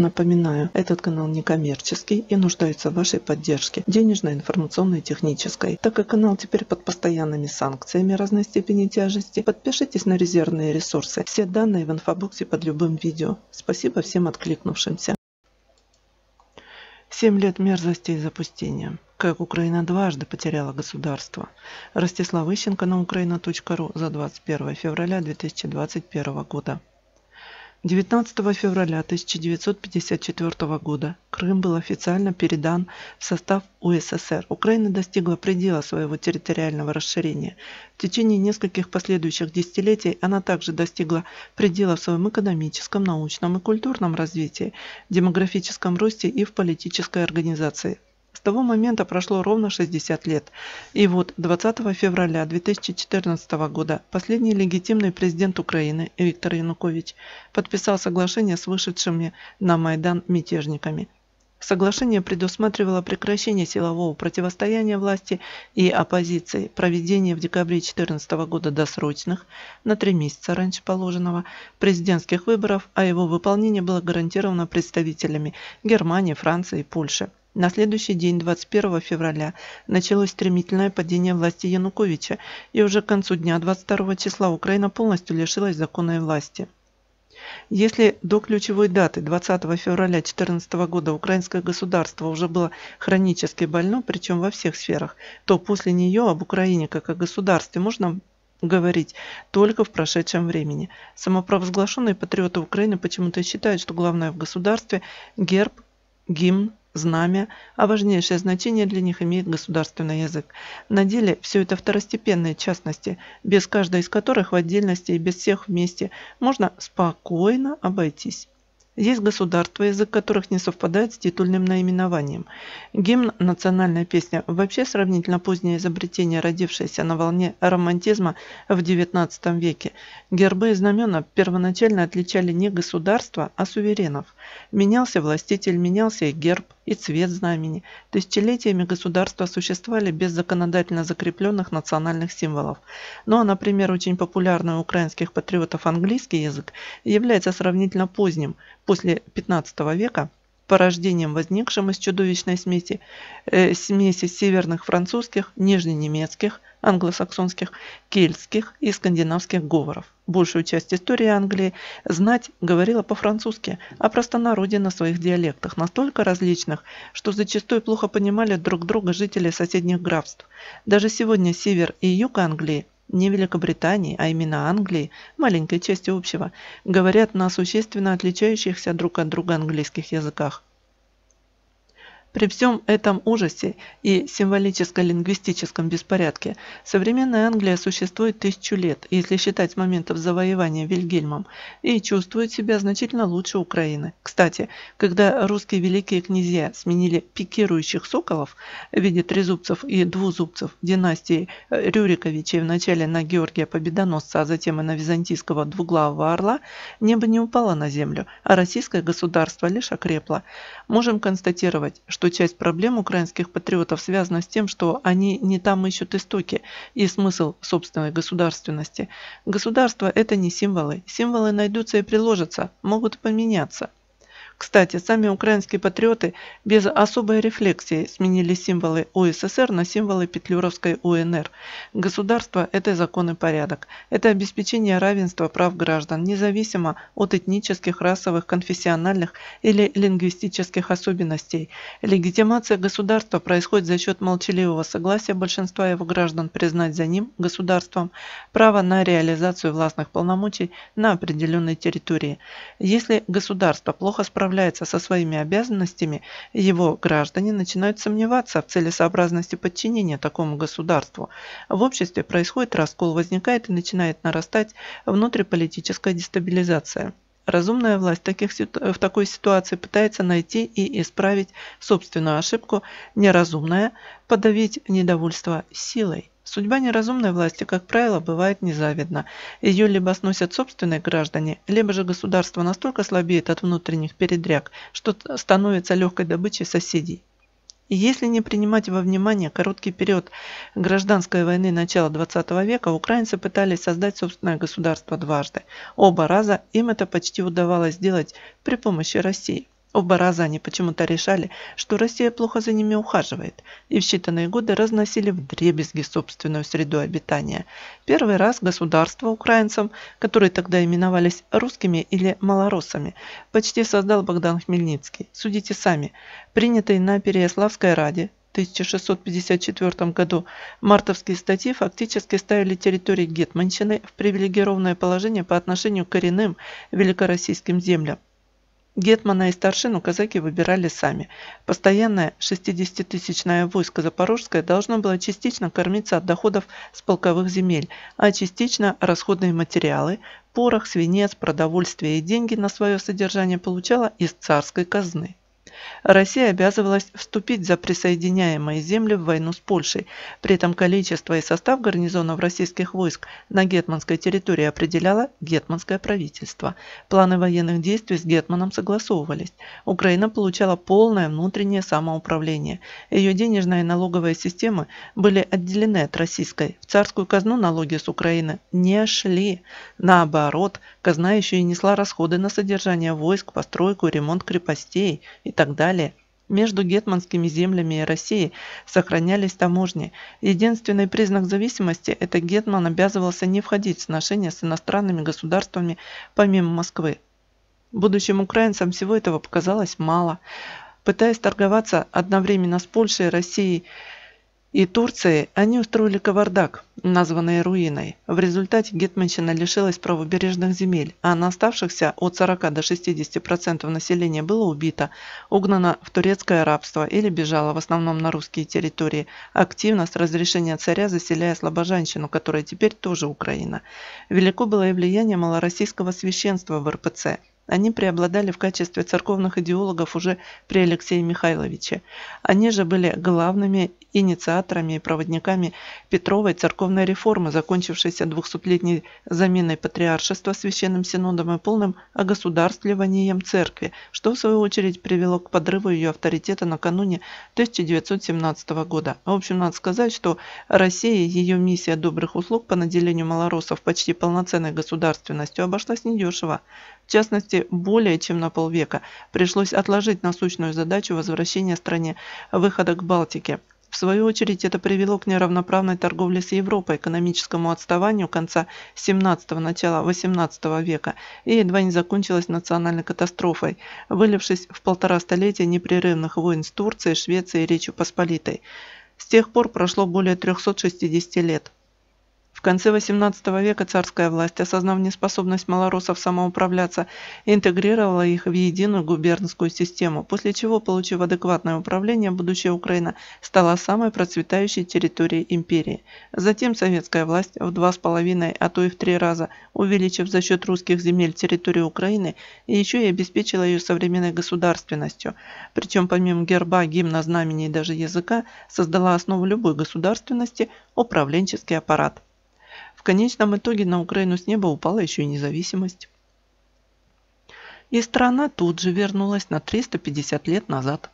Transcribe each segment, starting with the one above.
Напоминаю, этот канал некоммерческий и нуждается в вашей поддержке, денежной, информационной, технической. Так как канал теперь под постоянными санкциями разной степени тяжести, подпишитесь на резервные ресурсы. Все данные в инфобоксе под любым видео. Спасибо всем откликнувшимся. 7 лет мерзости и запустения. Как Украина дважды потеряла государство. Ростислав Ищенко на украина.ру за 21 февраля 2021 года. 19 февраля 1954 года Крым был официально передан в состав УССР. Украина достигла предела своего территориального расширения. В течение нескольких последующих десятилетий она также достигла предела в своем экономическом, научном и культурном развитии, демографическом росте и в политической организации. С того момента прошло ровно 60 лет. И вот 20 февраля 2014 года последний легитимный президент Украины Виктор Янукович подписал соглашение с вышедшими на Майдан мятежниками. Соглашение предусматривало прекращение силового противостояния власти и оппозиции, проведение в декабре 2014 года досрочных, на три месяца раньше положенного, президентских выборов, а его выполнение было гарантировано представителями Германии, Франции и Польши. На следующий день, 21 февраля, началось стремительное падение власти Януковича, и уже к концу дня 22 числа Украина полностью лишилась законной власти. Если до ключевой даты 20 февраля 2014 года украинское государство уже было хронически больно, причем во всех сферах, то после нее об Украине как о государстве можно говорить только в прошедшем времени. Самопровозглашенные патриоты Украины почему-то считают, что главное в государстве – герб, гимн, знамя, а важнейшее значение для них имеет государственный язык. На деле все это второстепенные частности, без каждой из которых в отдельности и без всех вместе можно спокойно обойтись. Есть государства, язык которых не совпадает с титульным наименованием. Гимн – национальная песня, вообще сравнительно позднее изобретение, родившееся на волне романтизма в XIX веке. Гербы и знамена первоначально отличали не государства, а суверенов – Менялся властитель, менялся и герб, и цвет знамени. Тысячелетиями государства существовали без законодательно закрепленных национальных символов. Ну а, например, очень популярный у украинских патриотов английский язык является сравнительно поздним, после 15 века, порождением, возникшим из чудовищной смеси, э, смеси северных французских, нижненемецких, англосаксонских, кельтских и скандинавских говоров. Большую часть истории Англии знать говорила по-французски, а простонародье на своих диалектах, настолько различных, что зачастую плохо понимали друг друга жители соседних графств. Даже сегодня север и юг Англии не Великобритании, а именно Англии, маленькой части общего, говорят на существенно отличающихся друг от друга английских языках. При всем этом ужасе и символическо-лингвистическом беспорядке современная Англия существует тысячу лет, если считать с моментов завоевания Вильгельмом, и чувствует себя значительно лучше Украины. Кстати, когда русские великие князья сменили пикирующих соколов в виде трезубцев и двузубцев династии э, Рюриковичей вначале на Георгия Победоносца, а затем и на византийского двуглавого орла, небо не упало на землю, а российское государство лишь окрепло. Можем констатировать, что что часть проблем украинских патриотов связана с тем, что они не там ищут истоки и смысл собственной государственности. Государство – это не символы. Символы найдутся и приложатся, могут поменяться. Кстати, сами украинские патриоты без особой рефлексии сменили символы УССР на символы Петлюровской УНР. Государство – это закон и порядок. Это обеспечение равенства прав граждан, независимо от этнических, расовых, конфессиональных или лингвистических особенностей. Легитимация государства происходит за счет молчаливого согласия большинства его граждан признать за ним, государством, право на реализацию властных полномочий на определенной территории. Если государство плохо справляется, справляется со своими обязанностями, его граждане начинают сомневаться в целесообразности подчинения такому государству. В обществе происходит раскол, возникает и начинает нарастать внутриполитическая дестабилизация. Разумная власть таких, в такой ситуации пытается найти и исправить собственную ошибку, неразумная – подавить недовольство силой. Судьба неразумной власти, как правило, бывает незавидна. Ее либо сносят собственные граждане, либо же государство настолько слабеет от внутренних передряг, что становится легкой добычей соседей. И если не принимать во внимание короткий период гражданской войны начала 20 века, украинцы пытались создать собственное государство дважды. Оба раза им это почти удавалось сделать при помощи России. Оба раза они почему-то решали, что Россия плохо за ними ухаживает, и в считанные годы разносили вдребезги собственную среду обитания. Первый раз государство украинцам, которые тогда именовались русскими или малороссами, почти создал Богдан Хмельницкий, судите сами, принятый на Переяславской Раде 1654 году мартовские статьи фактически ставили территории Гетманщины в привилегированное положение по отношению к коренным великороссийским землям. Гетмана и старшину казаки выбирали сами. Постоянное 60-тысячное войско Запорожское должно было частично кормиться от доходов с полковых земель, а частично расходные материалы, порох, свинец, продовольствие и деньги на свое содержание получало из царской казны. Россия обязывалась вступить за присоединяемые земли в войну с Польшей. При этом количество и состав гарнизонов российских войск на гетманской территории определяло гетманское правительство. Планы военных действий с гетманом согласовывались. Украина получала полное внутреннее самоуправление. Ее денежная и налоговая системы были отделены от российской. В царскую казну налоги с Украины не шли. Наоборот, казна еще и несла расходы на содержание войск, постройку, ремонт крепостей и так так далее, между гетманскими землями и Россией сохранялись таможни. Единственный признак зависимости – это гетман обязывался не входить в отношения с иностранными государствами помимо Москвы. Будущим украинцам всего этого показалось мало. Пытаясь торговаться одновременно с Польшей, и Россией и Турции они устроили кавардак, названный руиной. В результате Гетманщина лишилась правобережных земель, а на оставшихся от 40 до 60% процентов населения было убито, угнано в турецкое рабство или бежало в основном на русские территории, активно с разрешения царя заселяя слабожанщину, которая теперь тоже Украина. Велико было и влияние малороссийского священства в РПЦ, они преобладали в качестве церковных идеологов уже при Алексее Михайловиче. Они же были главными инициаторами и проводниками Петровой церковной реформы, закончившейся двухсотлетней заменой патриаршества Священным Синодом и полным огосударствливанием церкви, что в свою очередь привело к подрыву ее авторитета накануне 1917 года. В общем, надо сказать, что Россия и ее миссия добрых услуг по наделению малоросов почти полноценной государственностью обошлась недешево. В частности, более чем на полвека. Пришлось отложить насущную задачу возвращения стране выхода к Балтике. В свою очередь это привело к неравноправной торговле с Европой, экономическому отставанию конца 17-го, начала 18 века и едва не закончилась национальной катастрофой, вылившись в полтора столетия непрерывных войн с Турцией, Швецией и Речью Посполитой. С тех пор прошло более 360 лет. В конце XVIII века царская власть, осознав неспособность малоросов самоуправляться, интегрировала их в единую губернскую систему, после чего, получив адекватное управление, будущая Украина стала самой процветающей территорией империи. Затем советская власть, в два с половиной, а то и в три раза, увеличив за счет русских земель территорию Украины, еще и обеспечила ее современной государственностью. Причем помимо герба, гимна, знамени и даже языка, создала основу любой государственности – управленческий аппарат. В конечном итоге на Украину с неба упала еще и независимость. И страна тут же вернулась на 350 лет назад.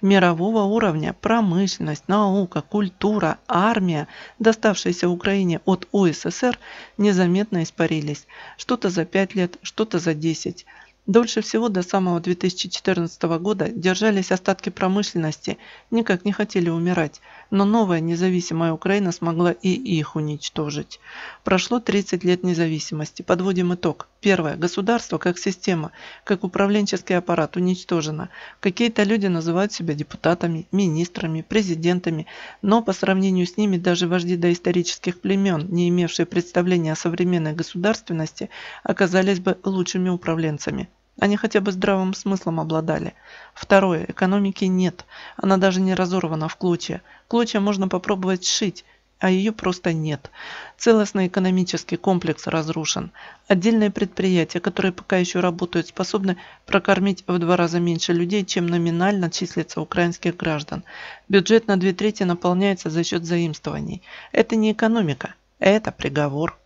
Мирового уровня промышленность, наука, культура, армия, доставшиеся Украине от УССР, незаметно испарились. Что-то за 5 лет, что-то за 10. Дольше всего до самого 2014 года держались остатки промышленности, никак не хотели умирать, но новая независимая Украина смогла и их уничтожить. Прошло 30 лет независимости. Подводим итог. Первое. Государство как система, как управленческий аппарат уничтожено. Какие-то люди называют себя депутатами, министрами, президентами, но по сравнению с ними даже вожди доисторических племен, не имевшие представления о современной государственности, оказались бы лучшими управленцами. Они хотя бы здравым смыслом обладали. Второе. Экономики нет. Она даже не разорвана в клочья. Клочья можно попробовать сшить, а ее просто нет. Целостный экономический комплекс разрушен. Отдельные предприятия, которые пока еще работают, способны прокормить в два раза меньше людей, чем номинально числится украинских граждан. Бюджет на две трети наполняется за счет заимствований. Это не экономика, это приговор.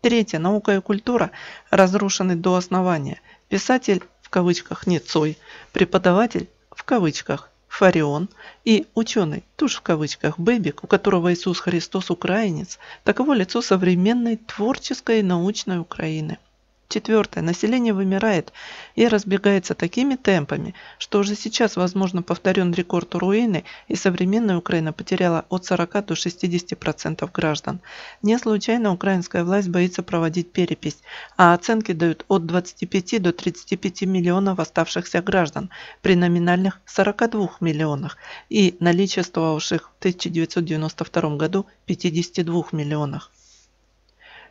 Третье. Наука и культура разрушены до основания – писатель в кавычках Ницой, преподаватель в кавычках Фарион и ученый, тушь в кавычках, Бэбик, у которого Иисус Христос украинец, таково лицо современной творческой и научной Украины. Четвертое. Население вымирает и разбегается такими темпами, что уже сейчас, возможно, повторен рекорд Уруэйны, и современная Украина потеряла от 40 до 60% процентов граждан. Не случайно украинская власть боится проводить перепись, а оценки дают от 25 до 35 миллионов оставшихся граждан при номинальных 42 миллионах и наличествовавших в 1992 году 52 миллионах.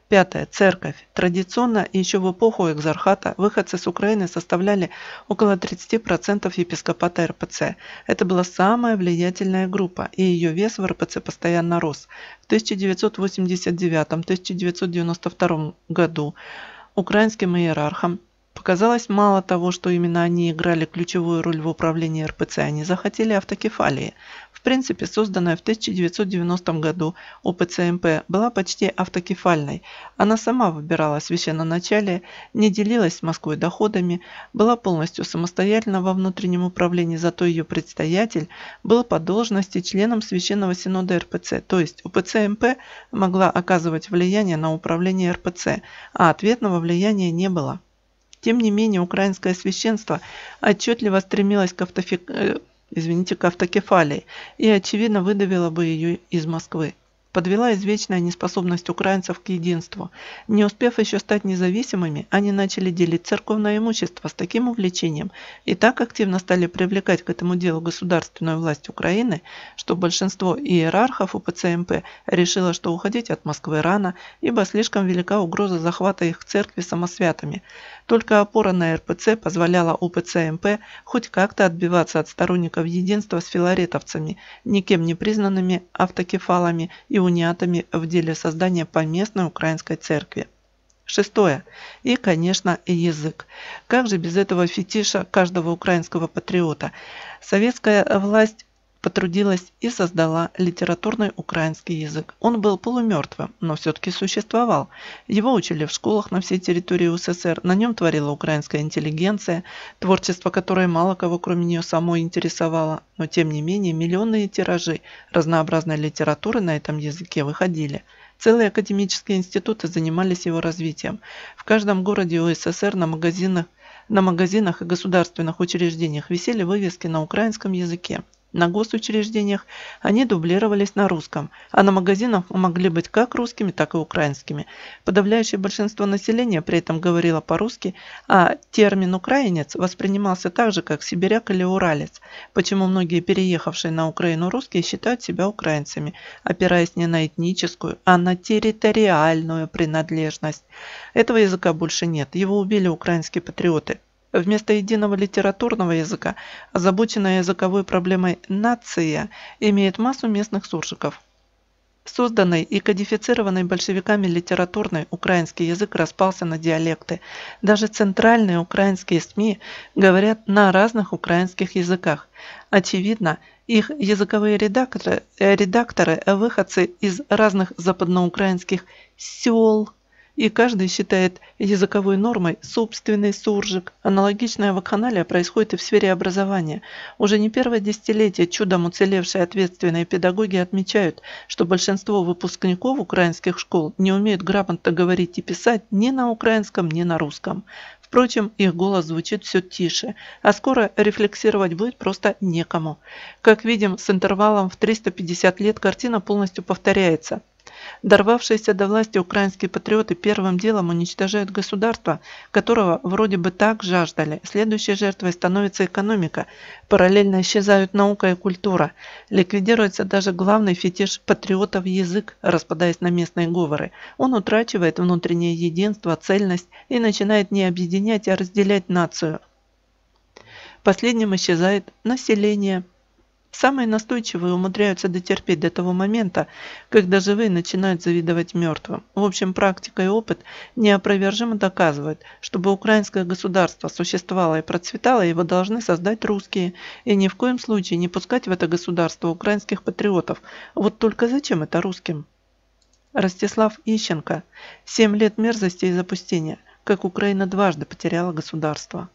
Пятое. Церковь. Традиционно еще в эпоху экзархата выходцы с Украины составляли около 30% епископата РПЦ. Это была самая влиятельная группа, и ее вес в РПЦ постоянно рос. В 1989-1992 году украинским иерархом Показалось, мало того, что именно они играли ключевую роль в управлении РПЦ, они захотели автокефалии. В принципе, созданная в 1990 году ОПЦМП была почти автокефальной. Она сама выбирала священноначалие, не делилась с Москвой доходами, была полностью самостоятельна во внутреннем управлении, зато ее предстоятель был по должности членом Священного Синода РПЦ, то есть ОПЦМП могла оказывать влияние на управление РПЦ, а ответного влияния не было. Тем не менее, украинское священство отчетливо стремилось к, автофи... Э, извините, к автокефалии и, очевидно, выдавило бы ее из Москвы подвела извечная неспособность украинцев к единству. Не успев еще стать независимыми, они начали делить церковное имущество с таким увлечением и так активно стали привлекать к этому делу государственную власть Украины, что большинство иерархов УПЦМП решило, что уходить от Москвы рано, ибо слишком велика угроза захвата их церкви самосвятами. Только опора на РПЦ позволяла УПЦМП хоть как-то отбиваться от сторонников единства с филаретовцами, никем не признанными автокефалами и униатами в деле создания поместной украинской церкви. Шестое. И, конечно, язык. Как же без этого фетиша каждого украинского патриота? Советская власть потрудилась и создала литературный украинский язык. Он был полумертвым, но все-таки существовал. Его учили в школах на всей территории СССР, на нем творила украинская интеллигенция, творчество которой мало кого кроме нее самой интересовало, но тем не менее миллионные тиражи разнообразной литературы на этом языке выходили. Целые академические институты занимались его развитием. В каждом городе СССР на магазинах на магазинах и государственных учреждениях висели вывески на украинском языке на госучреждениях они дублировались на русском, а на магазинах могли быть как русскими, так и украинскими. Подавляющее большинство населения при этом говорило по-русски, а термин «украинец» воспринимался так же, как «сибиряк» или «уралец», почему многие переехавшие на Украину русские считают себя украинцами, опираясь не на этническую, а на территориальную принадлежность. Этого языка больше нет, его убили украинские патриоты. Вместо единого литературного языка, озабоченная языковой проблемой «нация» имеет массу местных суржиков. Созданный и кодифицированный большевиками литературный украинский язык распался на диалекты. Даже центральные украинские СМИ говорят на разных украинских языках. Очевидно, их языковые редакторы, э, редакторы выходцы из разных западноукраинских сел – и каждый считает языковой нормой собственный суржик. Аналогичная вакханалия происходит и в сфере образования. Уже не первое десятилетие чудом уцелевшие ответственные педагоги отмечают, что большинство выпускников украинских школ не умеют грамотно говорить и писать ни на украинском, ни на русском. Впрочем, их голос звучит все тише, а скоро рефлексировать будет просто некому. Как видим, с интервалом в 350 лет картина полностью повторяется – Дорвавшиеся до власти украинские патриоты первым делом уничтожают государство, которого вроде бы так жаждали. Следующей жертвой становится экономика. Параллельно исчезают наука и культура. Ликвидируется даже главный фетиш патриотов язык, распадаясь на местные говоры. Он утрачивает внутреннее единство, цельность и начинает не объединять, а разделять нацию. Последним исчезает население – Самые настойчивые умудряются дотерпеть до того момента, когда живые начинают завидовать мертвым. В общем, практика и опыт неопровержимо доказывают, чтобы украинское государство существовало и процветало, его должны создать русские, и ни в коем случае не пускать в это государство украинских патриотов. Вот только зачем это русским? Ростислав Ищенко. Семь лет мерзости и запустения, как Украина дважды потеряла государство.